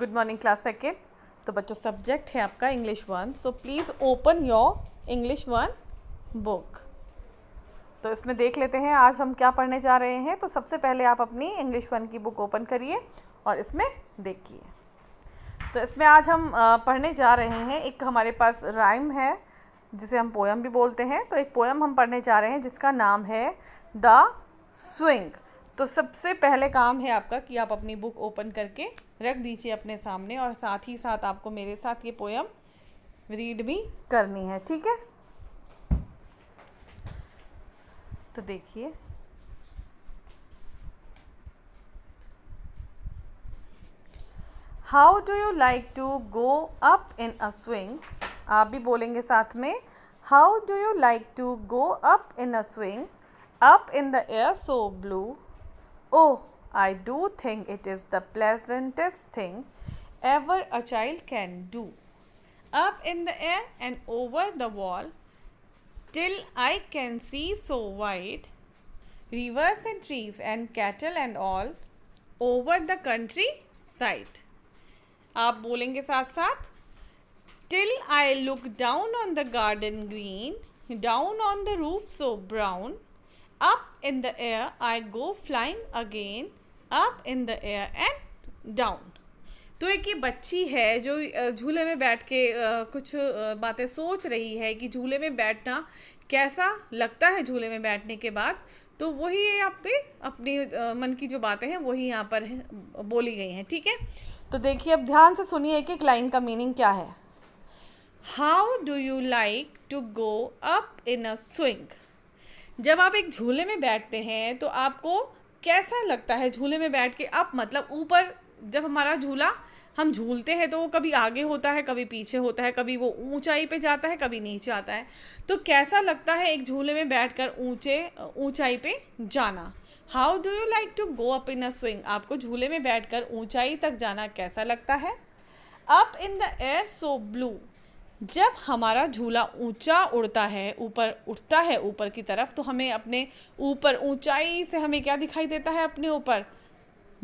Good morning class second तो बच्चों subject है आपका English one so please open your English one book तो इसमें देख लेते हैं आज हम क्या पढ़ने जा रहे हैं तो सबसे पहले आप अपनी इंग्लिश वन की बुक ओपन करिए और इसमें देखिए तो इसमें आज हम पढ़ने जा रहे हैं एक हमारे पास राइम है जिसे हम पोएम भी बोलते हैं तो एक पोएम हम पढ़ने जा रहे हैं जिसका नाम है द स्विंग तो सबसे पहले काम है आपका कि आप अपनी बुक ओपन करके रख दीजिए अपने सामने और साथ ही साथ आपको मेरे साथ ये पोयम रीड भी करनी है ठीक है तो देखिए how do you like to go up in a swing आप भी बोलेंगे साथ में how do you like to go up in a swing up in the air so blue Oh, I do think it is the pleasantest thing ever a child can do. Up in the air and over the wall till I can see so wide. Rivers and trees and cattle and all over the country side. आप बोलेंगे साथ साथ till I look down on the garden green, down on the roof so brown, up in the air, I go flying again, up in the air and down. तो एक ये बच्ची है जो झूले में बैठ के कुछ बातें सोच रही है कि झूले में बैठना कैसा लगता है झूले में बैठने के बाद तो वही ये आप पे अपनी मन की जो बातें हैं वही यहाँ पर बोली गई हैं ठीक है तो देखिए अब ध्यान से सुनिए एक एक लाइन का मीनिंग क्या है how do you like to go up in a swing जब आप एक झूले में बैठते हैं तो आपको कैसा लगता है झूले में बैठ के अब मतलब ऊपर जब हमारा झूला हम झूलते हैं तो वो कभी आगे होता है कभी पीछे होता है कभी वो ऊंचाई पे जाता है कभी नीचे आता है तो कैसा लगता है एक झूले में बैठकर ऊंचे ऊंचाई पे जाना how do you like to go up in a swing आपको झूले में बैठकर ऊंचाई तक जाना कैसा लगता है up in the air so blue जब हमारा झूला ऊंचा उड़ता है ऊपर उठता है ऊपर की तरफ तो हमें अपने ऊपर ऊंचाई से हमें क्या दिखाई देता है अपने ऊपर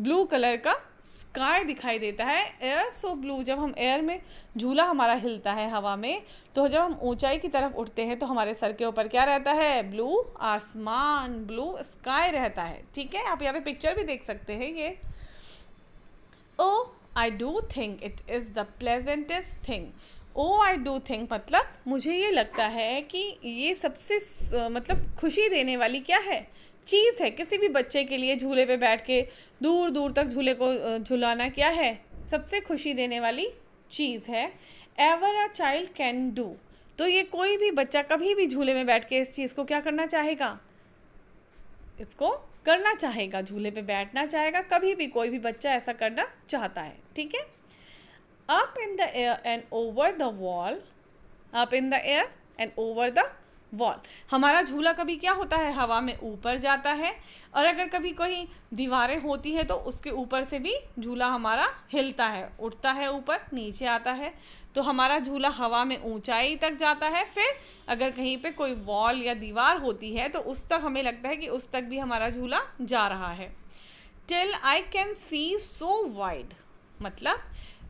ब्लू कलर का स्काई दिखाई देता है एयर सो ब्लू जब हम एयर में झूला हमारा हिलता है हवा में तो जब हम ऊंचाई की तरफ उठते हैं तो हमारे सर के ऊपर क्या रहता है ब्लू आसमान ब्लू स्काई रहता है ठीक है आप यहाँ पे पिक्चर भी देख सकते हैं ये oh I do think it is the pleasantest thing oh I do think मतलब मुझे ये लगता है कि ये सबसे मतलब खुशी देने वाली क्या है चीज़ है किसी भी बच्चे के लिए झूले पे बैठ के दूर दूर तक झूले को झुलाना क्या है सबसे खुशी देने वाली चीज़ है ever a child can do तो ये कोई भी बच्चा कभी भी झूले में बैठ के इस चीज़ को क्या करना चाहेगा इसको करना चाहेगा झूले पे बैठना चाहेगा कभी भी कोई भी बच्चा ऐसा करना चाहता है ठीक है up in the air and over the wall up in the air and over the wall हमारा झूला कभी क्या होता है हवा में ऊपर जाता है और अगर कभी कोई दीवारें होती है तो उसके ऊपर से भी झूला हमारा हिलता है उठता है ऊपर नीचे आता है तो हमारा झूला हवा में ऊंचाई तक जाता है फिर अगर कहीं पे कोई वॉल या दीवार होती है तो उस तक हमें लगता है कि उस तक भी हमारा झूला जा रहा है till I can see so wide मतलब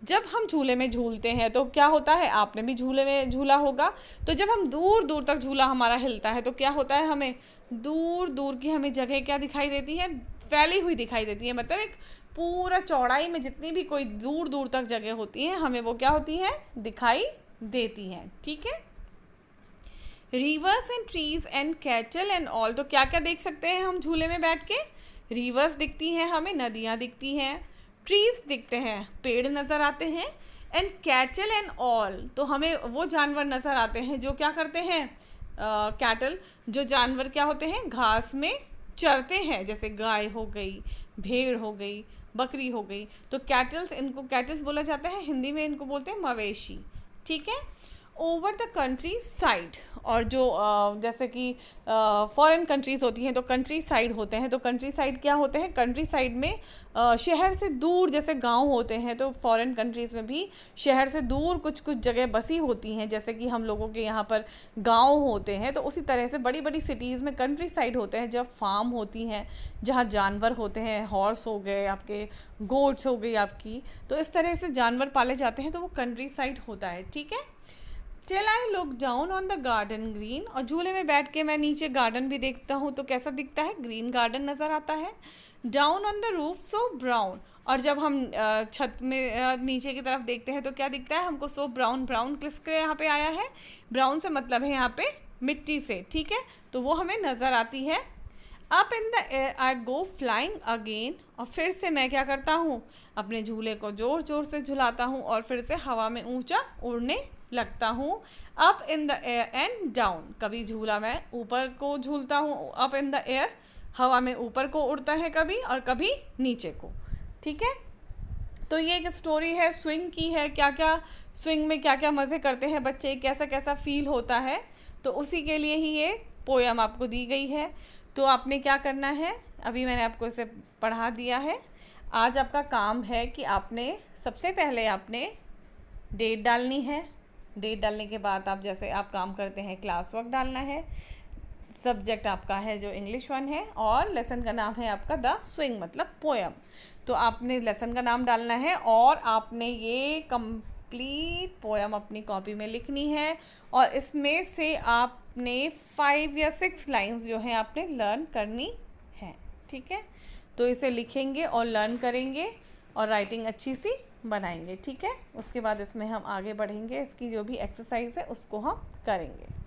जब हम झूले में झूलते हैं तो क्या होता है आपने भी झूले में झूला होगा तो जब हम दूर दूर तक झूला हमारा हिलता है तो क्या होता है हमें दूर दूर की हमें जगह क्या दिखाई देती है फैली हुई दिखाई देती है मतलब एक पूरा चौड़ाई में जितनी भी कोई दूर दूर तक जगह होती है हमें वो क्या होती है दिखाई देती हैं ठीक है rivers and trees and cattle and all तो क्या क्या देख सकते हैं हम झूले में बैठ के रिवर्स दिखती हैं हमें नदियाँ दिखती हैं ट्रीज दिखते हैं पेड़ नज़र आते हैं एंड कैटल एंड ऑल तो हमें वो जानवर नज़र आते हैं जो क्या करते हैं कैटल uh, जो जानवर क्या होते हैं घास में चरते हैं जैसे गाय हो गई भेड़ हो गई बकरी हो गई तो कैटल्स इनको कैटल्स बोला जाता है हिंदी में इनको बोलते हैं मवेशी ठीक है ओवर द कंट्री साइड और जो जैसे कि फॉरेन कंट्रीज़ होती हैं तो कंट्री साइड होते हैं तो कंट्री साइड क्या होते हैं कंट्री साइड में शहर से दूर जैसे गांव होते हैं तो फॉरेन कंट्रीज़ में भी शहर से दूर कुछ कुछ जगह बसी होती हैं जैसे कि हम लोगों के यहाँ पर गाँव होते हैं तो उसी तरह से बड़ी बड़ी सिटीज़ में कंट्री साइड होते हैं जब फार्म होती हैं जहाँ जानवर होते हैं हॉर्स हो गए आपके गोट्स हो गई आपकी तो इस तरह से जानवर पाले जाते हैं तो वो कंट्री साइड होता है ठीक है till I look down on the garden green और झूले में बैठ के मैं नीचे गार्डन भी देखता हूँ तो कैसा दिखता है ग्रीन गार्डन नज़र आता है down on the roof so brown और जब हम छत में नीचे की तरफ देखते हैं तो क्या दिखता है हमको सो ब्राउन ब्राउन क्लिस के यहाँ पे आया है ब्राउन से मतलब है यहाँ पे मिट्टी से ठीक है तो वो हमें नज़र आती है up in the air I go flying again और फिर से मैं क्या करता हूँ अपने झूले को ज़ोर ज़ोर से झुलाता हूँ और फिर से हवा में ऊंचा उड़ने लगता हूँ up in the air and down कभी झूला मैं ऊपर को झूलता हूँ अप इन द एयर हवा में ऊपर को उड़ता है कभी और कभी नीचे को ठीक है तो ये एक स्टोरी है स्विंग की है क्या क्या स्विंग में क्या क्या मज़े करते हैं बच्चे कैसा कैसा फील होता है तो उसी के लिए ही ये पोयम आपको दी गई है तो आपने क्या करना है अभी मैंने आपको इसे पढ़ा दिया है आज आपका काम है कि आपने सबसे पहले आपने डेट डालनी है डेट डालने के बाद आप जैसे आप काम करते हैं क्लास वर्क डालना है सब्जेक्ट आपका है जो इंग्लिश वन है और लेसन का नाम है आपका द स्विंग मतलब पोएम तो आपने लेसन का नाम डालना है और आपने ये कंप्लीट पोएम अपनी कॉपी में लिखनी है और इसमें से आपने फाइव या सिक्स लाइंस जो हैं आपने लर्न करनी है ठीक है तो इसे लिखेंगे और लर्न करेंगे और राइटिंग अच्छी सी बनाएंगे ठीक है उसके बाद इसमें हम आगे बढ़ेंगे इसकी जो भी एक्सरसाइज है उसको हम करेंगे